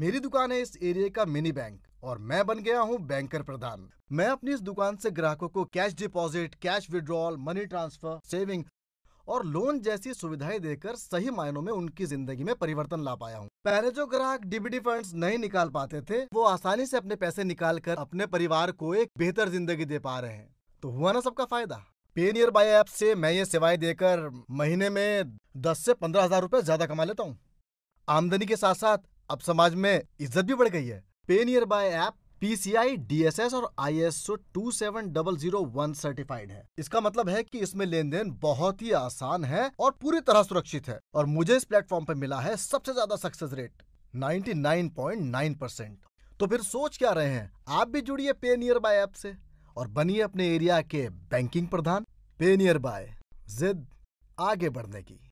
मेरी दुकान है इस एरिया का मिनी बैंक और मैं बन गया हूँ बैंकर प्रधान मैं अपनी इस दुकान से ग्राहकों को cash deposit cash withdrawal money transfer saving और लोन जैसी सुविधाएं देकर सही मायनों में उनकी जिंदगी में परिवर्तन ला पाया हूँ पहले जो ग्राहक डीबीडी फंड्स नहीं निकाल पाते थे वो आसानी से अपने पैसे निकाल कर अपने परिवार को एक बेहतर जिंदगी दे पा रहे हैं तो हुआ ना सबका फायदा पेनियर बाय ऐप से मैं ये सेवाएं देकर महीने में दस से पंद्रह हजार रूपए ज्यादा कमा लेता हूँ आमदनी के साथ साथ अब समाज में इज्जत भी बढ़ गई है PayNearby app PCI DSS और आईएसओ 27001 सर्टिफाइड है इसका मतलब है कि इसमें लेन देन बहुत ही आसान है और पूरी तरह सुरक्षित है और मुझे इस प्लेटफॉर्म पर मिला है सबसे ज्यादा सक्सेस रेट 99.9 परसेंट तो फिर सोच क्या रहे हैं आप भी जुड़िए पे नियर बाय ऐप से और बनिए अपने एरिया के बैंकिंग प्रधान पे नियर बाय जिद आगे बढ़ने की